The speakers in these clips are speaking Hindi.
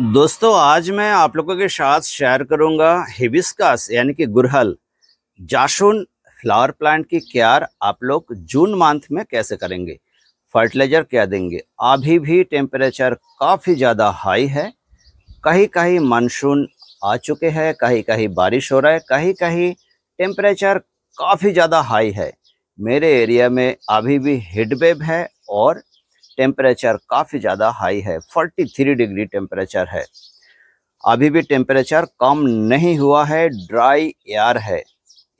दोस्तों आज मैं आप लोगों के साथ शेयर करूंगा हिबिस्कस यानी कि गुरहल जाशुन फ्लावर प्लांट की केयर आप लोग जून मंथ में कैसे करेंगे फर्टिलाइजर क्या देंगे अभी भी टेम्परेचर काफ़ी ज़्यादा हाई है कहीं कहीं मानसून आ चुके हैं कहीं कहीं बारिश हो रहा है कहीं कहीं टेम्परेचर काफ़ी ज़्यादा हाई है मेरे एरिया में अभी भी हिट है और टेम्परेचर काफ़ी ज़्यादा हाई है 43 डिग्री टेम्परेचर है अभी भी टेम्परेचर कम नहीं हुआ है ड्राई एयर है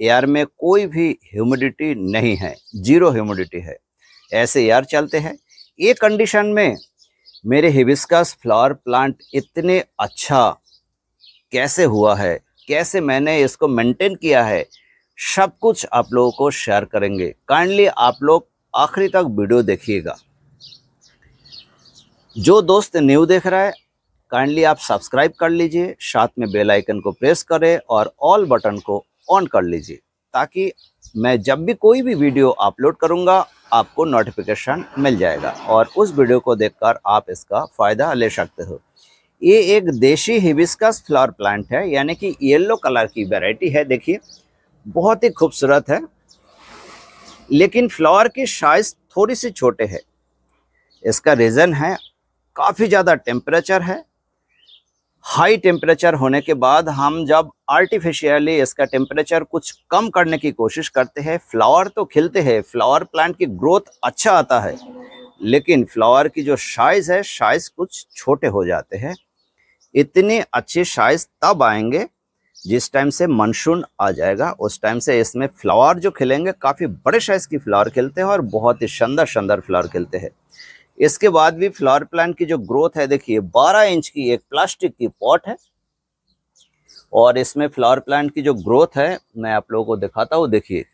एयर में कोई भी ह्यूमिडिटी नहीं है जीरो ह्यूमिडिटी है ऐसे एयर चलते हैं ये कंडीशन में मेरे हिबिस्कस फ्लावर प्लांट इतने अच्छा कैसे हुआ है कैसे मैंने इसको मेंटेन किया है सब कुछ आप लोगों को शेयर करेंगे काइंडली आप लोग आखिरी तक वीडियो देखिएगा जो दोस्त न्यू देख रहा है काइंडली आप सब्सक्राइब कर लीजिए साथ में बेल आइकन को प्रेस करें और ऑल बटन को ऑन कर लीजिए ताकि मैं जब भी कोई भी वीडियो अपलोड करूंगा आपको नोटिफिकेशन मिल जाएगा और उस वीडियो को देखकर आप इसका फ़ायदा ले सकते हो ये एक देशी हिबिस्कस फ्लावर प्लांट है यानी कि येल्लो कलर की वेराइटी है देखिए बहुत ही खूबसूरत है लेकिन फ्लावर की साइज थोड़ी सी छोटे है इसका रीज़न है काफ़ी ज़्यादा टेम्परेचर है हाई टेम्परेचर होने के बाद हम जब आर्टिफिशियली इसका टेम्परेचर कुछ कम करने की कोशिश करते हैं फ्लावर तो खिलते हैं फ्लावर प्लांट की ग्रोथ अच्छा आता है लेकिन फ्लावर की जो साइज़ है साइज़ कुछ छोटे हो जाते हैं इतने अच्छे साइज़ तब आएंगे जिस टाइम से मानसून आ जाएगा उस टाइम से इसमें फ्लावर जो खिलेंगे काफ़ी बड़े साइज़ की फ्लावर खिलते हैं और बहुत ही शानदार शानदार फ्लावर खिलते हैं इसके बाद भी फ्लावर प्लांट की जो ग्रोथ है देखिए 12 इंच की एक प्लास्टिक की पॉट है और इसमें फ्लावर प्लांट की जो ग्रोथ है मैं आप लोगों को दिखाता हूँ देखिए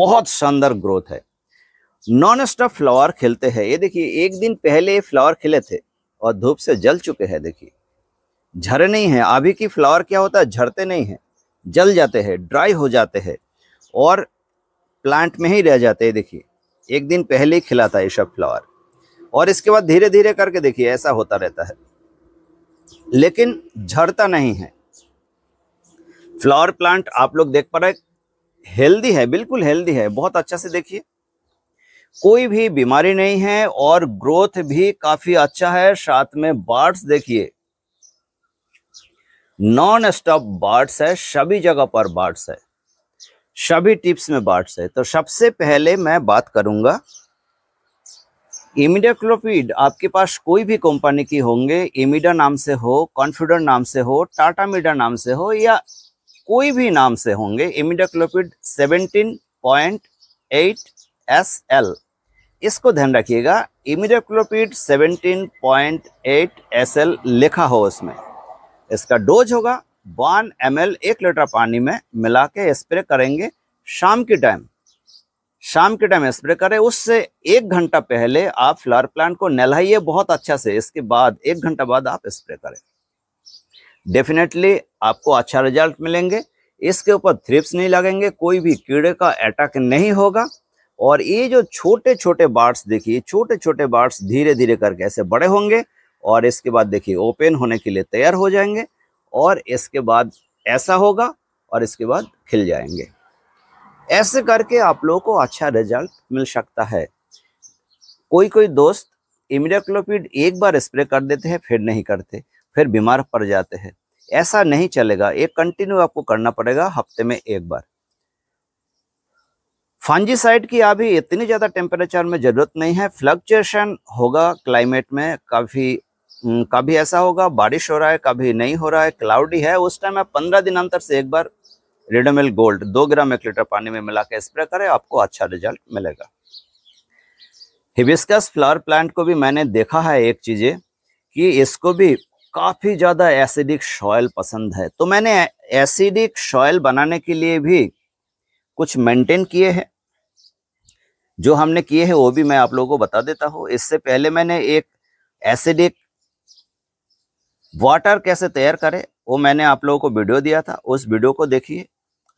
बहुत शानदार ग्रोथ है नॉन स्टॉप फ्लावर खिलते हैं ये देखिए एक दिन पहले फ्लावर खिले थे और धूप से जल चुके हैं देखिए झरे नहीं है अभी की फ्लावर क्या होता है झरते नहीं हैं जल जाते हैं ड्राई हो जाते हैं और प्लांट में ही रह जाते हैं देखिए एक दिन पहले ही खिला था ये सब फ्लावर और इसके बाद धीरे धीरे करके देखिए ऐसा होता रहता है लेकिन झड़ता नहीं है फ्लावर प्लांट आप लोग देख पा रहे हेल्दी है बिल्कुल हेल्दी है बहुत अच्छा से देखिए कोई भी बीमारी नहीं है और ग्रोथ भी काफी अच्छा है साथ में बार्ड्स देखिए नॉन स्टॉप बार्ड्स है सभी जगह पर बार्ड्स है सभी टिप्स में बार्ड्स है तो सबसे पहले मैं बात करूंगा इमिडाक्लोपिड आपके पास कोई भी कंपनी की होंगे इमिडा नाम से हो कॉन्फिडर नाम से हो टाटा मीडा नाम से हो या कोई भी नाम से होंगे इमिडाक्लोपिड 17.8 एल इसको ध्यान रखिएगा इमिडाक्लोपिड 17.8 एल लिखा हो उसमें इसका डोज होगा वन एम एक लीटर पानी में मिला के स्प्रे करेंगे शाम के टाइम शाम के टाइम स्प्रे करें उससे एक घंटा पहले आप फ्लावर प्लांट को नहलाइए बहुत अच्छा से इसके बाद एक घंटा बाद आप स्प्रे करें डेफिनेटली आपको अच्छा रिजल्ट मिलेंगे इसके ऊपर थ्रिप्स नहीं लगेंगे कोई भी कीड़े का अटैक नहीं होगा और ये जो छोटे छोटे बार्ड्स देखिए छोटे छोटे बार्ड्स धीरे धीरे करके ऐसे बड़े होंगे और इसके बाद देखिए ओपन होने के लिए तैयार हो जाएंगे और इसके बाद ऐसा होगा और इसके बाद खिल जाएंगे ऐसे करके आप लोगों को अच्छा रिजल्ट मिल सकता है कोई कोई दोस्त इमिडाक्लोपिड एक बार स्प्रे कर देते हैं फिर नहीं करते फिर बीमार पड़ जाते हैं ऐसा नहीं चलेगा एक कंटिन्यू आपको करना पड़ेगा हफ्ते में एक बार साइड की अभी इतनी ज़्यादा टेम्परेचर में ज़रूरत नहीं है फ्लक्चुएशन होगा क्लाइमेट में काफ़ी हम्म, कभी ऐसा होगा बारिश हो रहा है कभी नहीं हो रहा है क्लाउडी है उस टाइम आप पंद्रह दिन अंतर से एक बार रेडोमिल गोल्ड दो ग्राम एक लीटर पानी में मिला के स्प्रे करें आपको अच्छा रिजल्ट मिलेगा हिबिस्कस फ्लावर प्लांट को भी मैंने देखा है एक चीज़ें कि इसको भी काफ़ी ज़्यादा एसिडिक सॉयल पसंद है तो मैंने एसिडिक सॉयल बनाने के लिए भी कुछ मेंटेन किए हैं जो हमने किए हैं वो भी मैं आप लोगों को बता देता हूँ इससे पहले मैंने एक एसिडिक वाटर कैसे तैयार करें वो मैंने आप लोगों को वीडियो दिया था उस वीडियो को देखिए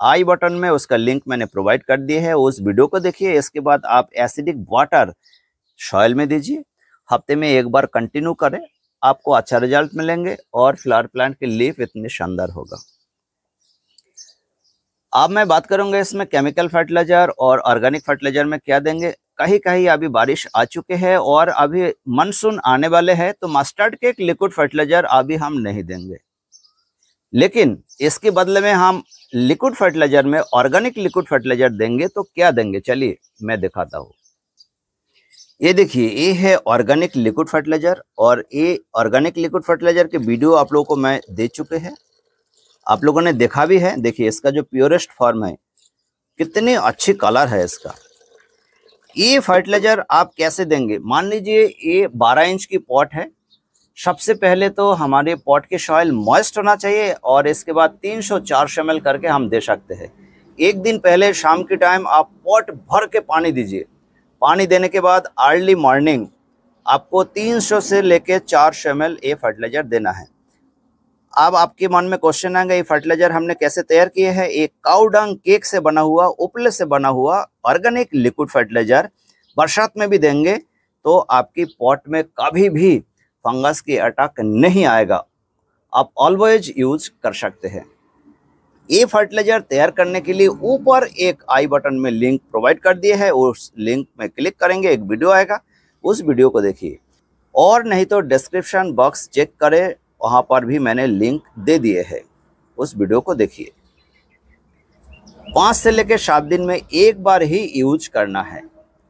आई बटन में उसका लिंक मैंने प्रोवाइड कर दिया है उस वीडियो को देखिए इसके बाद आप एसिडिक वाटर सॉयल में दीजिए हफ्ते में एक बार कंटिन्यू करें आपको अच्छा रिजल्ट मिलेंगे और फ्लावर प्लांट की लीफ इतनी शानदार होगा अब मैं बात करूंगा इसमें केमिकल फर्टिलाइजर और ऑर्गेनिक फर्टिलाइजर में क्या देंगे कहीं कहीं अभी बारिश आ चुके हैं और अभी मानसून आने वाले हैं तो मस्टर्ड के एक लिक्विड फर्टिलाइजर अभी हम नहीं देंगे लेकिन इसके बदले में हम लिक्विड फर्टिलाइजर में ऑर्गेनिक लिक्विड फर्टिलाइजर देंगे तो क्या देंगे चलिए मैं दिखाता हूँ ये देखिए ये है ऑर्गेनिक लिक्विड फर्टिलाइजर और ये ऑर्गेनिक लिक्विड फर्टिलाइजर के वीडियो आप लोगों को मैं दे चुके हैं आप लोगों ने देखा भी है देखिए इसका जो प्योरेस्ट फॉर्म है कितनी अच्छी कलर है इसका ये फर्टिलाइजर आप कैसे देंगे मान लीजिए ये 12 इंच की पॉट है सबसे पहले तो हमारे पॉट के शॉयल मॉइस्ट होना चाहिए और इसके बाद 300-400 सौ करके हम दे सकते हैं एक दिन पहले शाम के टाइम आप पॉट भर के पानी दीजिए पानी देने के बाद अर्ली मॉर्निंग आपको 300 से लेके 400 सौ ये फर्टिलाइज़र देना है अब आपके मन में क्वेश्चन आएगा ये फर्टिलाइज़र हमने कैसे तैयार किए हैं एक काउडंग केक से बना हुआ उपले से बना हुआ ऑर्गेनिक लिक्विड फर्टिलाइज़र बरसात में भी देंगे तो आपकी पॉट में कभी भी फंगस की अटैक नहीं आएगा आप ऑलवेज यूज कर सकते हैं ये फर्टिलाइजर तैयार करने के लिए ऊपर एक आई बटन में लिंक प्रोवाइड कर दिए है उस लिंक में क्लिक करेंगे एक वीडियो आएगा उस वीडियो को देखिए और नहीं तो डिस्क्रिप्शन बॉक्स चेक करें वहाँ पर भी मैंने लिंक दे दिए है उस वीडियो को देखिए पाँच से लेकर सात दिन में एक बार ही यूज करना है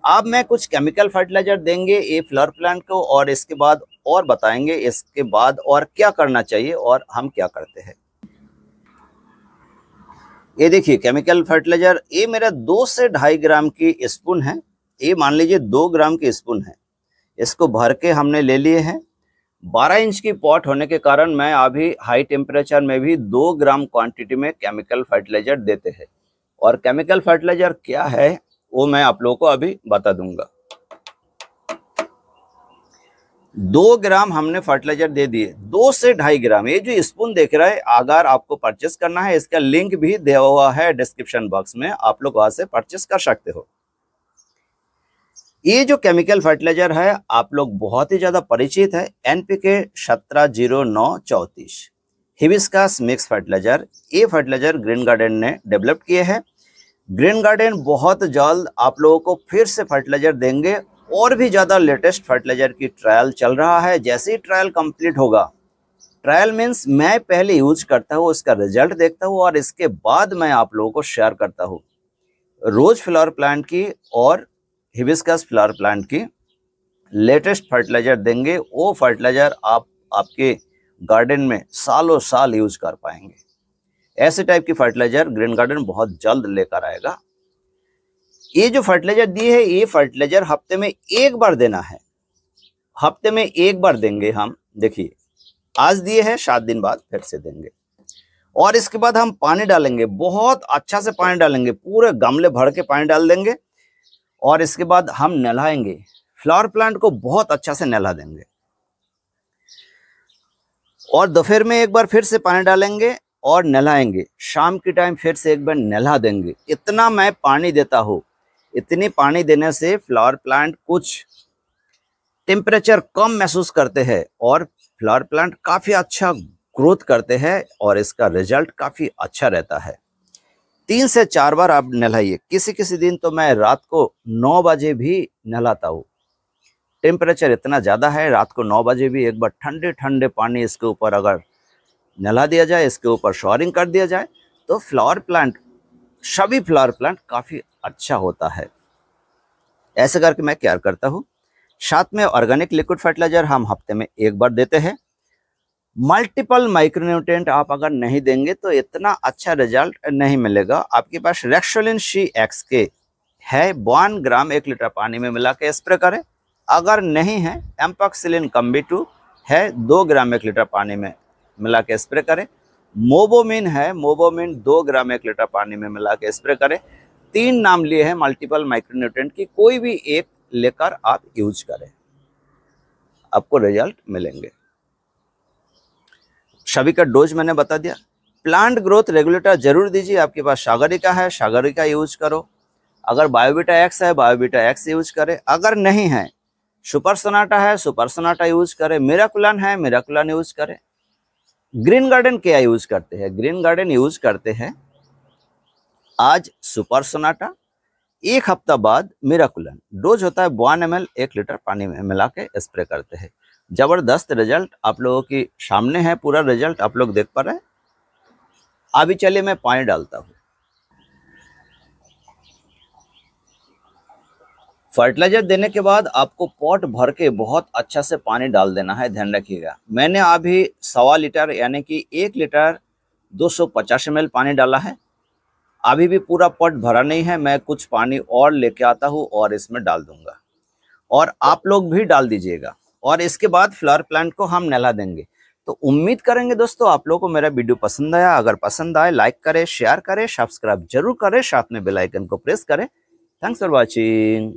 अब मैं कुछ केमिकल फर्टिलाइजर देंगे ये फ्लावर प्लांट को और इसके बाद और बताएंगे इसके बाद और क्या करना चाहिए और हम क्या करते हैं ये देखिए केमिकल फर्टिलाइजर ये मेरा दो से ढाई ग्राम की स्पून है ये मान लीजिए दो ग्राम की स्पून है इसको भर के हमने ले लिए हैं बारह इंच की पॉट होने के कारण मैं अभी हाई टेम्परेचर में भी दो ग्राम क्वांटिटी में केमिकल फर्टिलाइजर देते हैं और केमिकल फर्टिलाइजर क्या है वो मैं आप लोगों को अभी बता दूंगा दो ग्राम हमने फर्टिलाइजर दे दिए दो से ढाई ग्राम ये जो स्पून देख रहा है अगर आपको परचेस करना है इसका लिंक भी दिया हुआ है डिस्क्रिप्शन बॉक्स में आप लोग वहां से परचेस कर सकते हो ये जो केमिकल फर्टिलाइजर है आप लोग बहुत ही ज्यादा परिचित है एनपीके सत्रह जीरो नौ चौतीस हिबिस्कास मिक्स फर्टिलाइजर ये फर्टिलाइजर ग्रीन गार्डन ने डेवलप किए हैं ग्रीन गार्डन बहुत जल्द आप लोगों को फिर से फर्टिलाइजर देंगे और भी ज़्यादा लेटेस्ट फर्टिलाइजर की ट्रायल चल रहा है जैसे ही ट्रायल कंप्लीट होगा ट्रायल मीन्स मैं पहले यूज करता हूँ उसका रिजल्ट देखता हूँ और इसके बाद मैं आप लोगों को शेयर करता हूँ रोज फ्लावर प्लांट की और हिबिस्कस फ्लावर प्लांट की लेटेस्ट फर्टिलाइजर देंगे वो फर्टिलाइजर आप आपके गार्डन में सालों साल यूज कर पाएंगे ऐसे टाइप की फर्टिलाइजर ग्रीन गार्डन बहुत जल्द लेकर आएगा ये जो फर्टिलाइजर दी है ये फर्टिलाइजर हफ्ते में एक बार देना है हफ्ते में एक बार देंगे हम देखिए आज दिए हैं सात दिन बाद फिर से देंगे और इसके बाद हम पानी डालेंगे बहुत अच्छा से पानी डालेंगे पूरे गमले भर के पानी डाल देंगे और इसके बाद हम नहलाएंगे फ्लावर प्लांट को बहुत अच्छा से नहला देंगे और दोपहर में एक बार फिर से पानी डालेंगे और नहलाएंगे शाम के टाइम फिर से एक बार नहला देंगे इतना मैं पानी देता हूँ इतनी पानी देने से फ्लावर प्लांट कुछ टेम्परेचर कम महसूस करते हैं और फ्लावर प्लांट काफ़ी अच्छा ग्रोथ करते हैं और इसका रिजल्ट काफ़ी अच्छा रहता है तीन से चार बार आप नहलाइए किसी किसी दिन तो मैं रात को नौ बजे भी नहलाता हूँ टेम्परेचर इतना ज़्यादा है रात को नौ बजे भी एक बार ठंडे ठंडे पानी इसके ऊपर अगर नला दिया जाए इसके ऊपर शॉरिंग कर दिया जाए तो फ्लावर प्लांट सभी फ्लावर प्लांट काफ़ी अच्छा होता है ऐसे करके मैं केयर करता हूँ साथ में ऑर्गेनिक लिक्विड फर्टिलाइजर हम हफ्ते में एक बार देते हैं मल्टीपल माइक्रोन्यूट्रेंट आप अगर नहीं देंगे तो इतना अच्छा रिजल्ट नहीं मिलेगा आपके पास रेक्सोलिन सी एक्स के है वन ग्राम एक लीटर पानी में मिला के स्प्रे करें अगर नहीं है एम्पॉक्सिलिन कम्बी टू है दो ग्राम एक लीटर पानी में मिला के स्प्रे करें मोबोमिन है मोबोमिन दो ग्राम एक लीटर पानी में मिला के स्प्रे करें तीन नाम लिए हैं मल्टीपल माइक्रोन्यूट्रेंट की कोई भी एक लेकर आप यूज करें आपको रिजल्ट मिलेंगे सभी का डोज मैंने बता दिया प्लांट ग्रोथ रेगुलेटर जरूर दीजिए आपके पास सागरिका है सागरिका यूज करो अगर बायोबीटा एक्स है बायोबीटा एक्स यूज करें अगर नहीं है सुपर सोनाटा है सुपर सोनाटा यूज करें मेराकुलन है मेराकुलन यूज करें ग्रीन गार्डन क्या यूज करते हैं ग्रीन गार्डन यूज करते हैं आज सुपर सोनाटा एक हफ्ता बाद मिराकुलन डोज होता है वन एम एक लीटर पानी में मिला के स्प्रे करते हैं जबरदस्त रिजल्ट आप लोगों की सामने है पूरा रिजल्ट आप लोग देख पा रहे हैं अभी चलिए मैं पानी डालता हूँ फर्टिलाइजर देने के बाद आपको पॉट भर के बहुत अच्छा से पानी डाल देना है ध्यान रखिएगा मैंने अभी सवा लीटर यानी कि एक लीटर 250 सौ पानी डाला है अभी भी पूरा पॉट भरा नहीं है मैं कुछ पानी और लेके आता हूँ और इसमें डाल दूंगा और आप लोग भी डाल दीजिएगा और इसके बाद फ्लावर प्लांट को हम नहला देंगे तो उम्मीद करेंगे दोस्तों आप लोगों को मेरा वीडियो पसंद आया अगर पसंद आए लाइक करें शेयर करें सब्सक्राइब जरूर करें साथ में बेलाइकन को प्रेस करें थैंक्स फॉर वॉचिंग